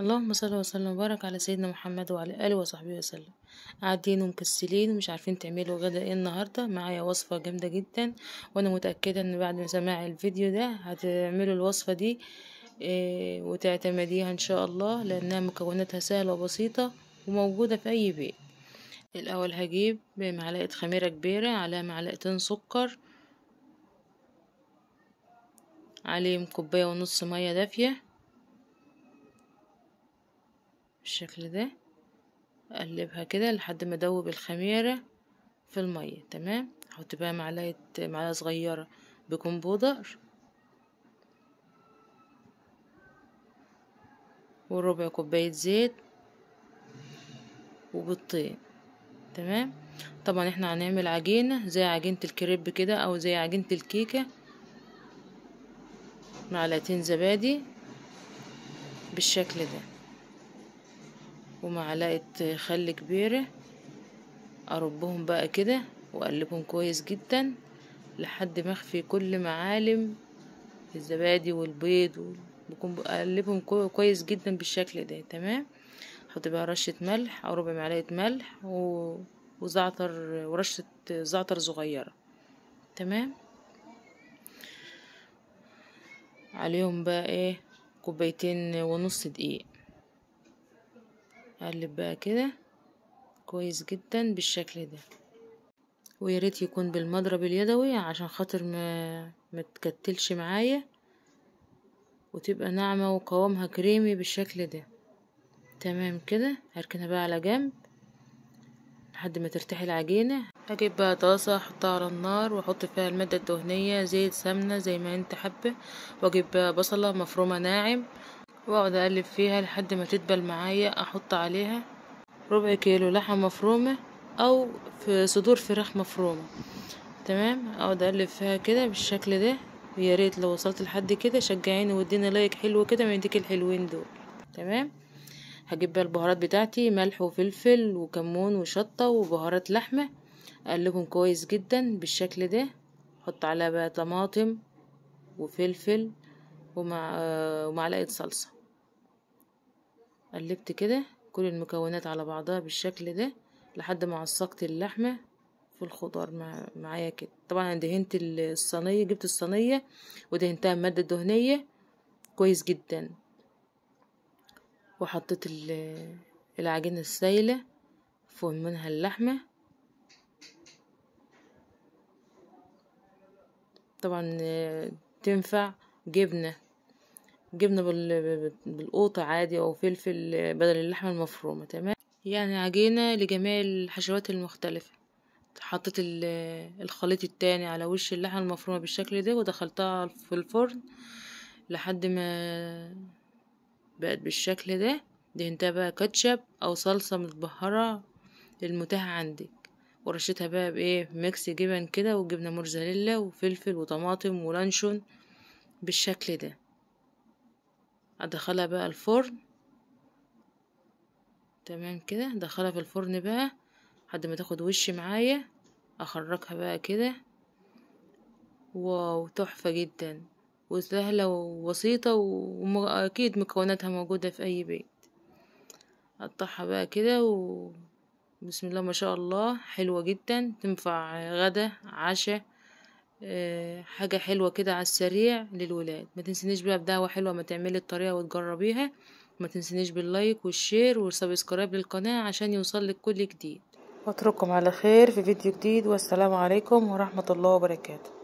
اللهم صل وسلم وبارك على سيدنا محمد وعلى اله وصحبه وسلم قاعدين ومكسلين ومش عارفين تعملوا غدا ايه النهارده معايا وصفه جامده جدا وانا متاكده ان بعد ما سماع الفيديو ده هتعملوا الوصفه دي إيه وتعتمديها ان شاء الله لانها مكوناتها سهله وبسيطه وموجوده في اي بيت الاول هجيب معلقه خميره كبيره على معلقتين سكر عليهم كوبايه ونص ميه دافيه بالشكل ده اقلبها كده لحد ما ادوب الخميره في الميه تمام احط بقى معلقه معلقه صغيره بيكنج بودر وربع كوبايه زيت وبيضتين تمام طبعا احنا هنعمل عجينه زي عجينه الكريب كده او زي عجينه الكيكه معلقتين زبادي بالشكل ده ومعلقة خل كبيرة أربهم بقى كده وأقلبهم كويس جدا لحد ما أخفي كل معالم الزبادي والبيض بكون بقلبهم كويس جدا بالشكل ده تمام أحط بقى رشة ملح أو ربع معلقة ملح و... وزعتر ورشة زعتر صغيرة تمام عليهم بقى ايه كوبايتين ونص دقيق اقلب بقى كده كويس جدا بالشكل ده وياريت يكون بالمضرب اليدوي عشان خاطر ما متكتلش معايا وتبقى ناعمة وقوامها كريمي بالشكل ده تمام كده هركنها بقى على جنب لحد ما ترتاح العجينة هجيب بقى طاسة احطها على النار واحط فيها المادة الدهنية زيت سمنة زي ما انت حابة واجيب بقى بصلة مفرومة ناعم واقعد اقلب فيها لحد ما تدبل معايا احط عليها ربع كيلو لحم مفرومة او في صدور فراخ مفرومة تمام اقعد اقلب فيها كده بالشكل ده ويا ريت لو وصلت لحد كده شجعيني واديني لايك حلو كده من ديك الحلوين دول تمام هجيب بقى البهارات بتاعتي ملح وفلفل وكمون وشطة وبهارات لحمة اقلبهم كويس جدا بالشكل ده احط عليها بقى طماطم وفلفل ومع آه، ومعلقة صلصة قلبت كده كل المكونات على بعضها بالشكل ده لحد ما عصقت اللحمة في الخضار معايا كده طبعا انا دهنت الصينية جبت الصينية ودهنتها بمادة دهنية كويس جدا وحطيت العجينة السايلة فوق منها اللحمة طبعا تنفع جبنة جبنة بالقوطة عادي أو فلفل بدل اللحمة المفرومة تمام يعني عجينة لجميع الحشوات المختلفة حطيت الخليط التاني على وش اللحمة المفرومة بالشكل ده ودخلتها في الفرن لحد ما بقت بالشكل ده دهنتها بقى كاتشب او صلصة متبهرة المتاحة عندك ورشتها بقى بايه ميكس جبن كده وجبنة موزاريلا وفلفل وطماطم ولانشون بالشكل ده ادخلها بقى الفرن تمام كده ادخلها في الفرن بقى لحد ما تاخد وش معايا اخرجها بقى كده واو تحفة جدا وسهلة وبسيطة واكيد مكوناتها موجودة في اي بيت اقطعها بقى كده و بسم الله ما شاء الله حلوة جدا تنفع غدا عشاء آه، حاجة حلوة كده على السريع للولاد ما تنسينيش بقى بدعوة حلوة ما تعملي الطريقة وتجربيها ما تنسينيش باللايك والشير والسبسكرايب للقناة عشان يوصلك كل جديد واترككم على خير في فيديو جديد والسلام عليكم ورحمة الله وبركاته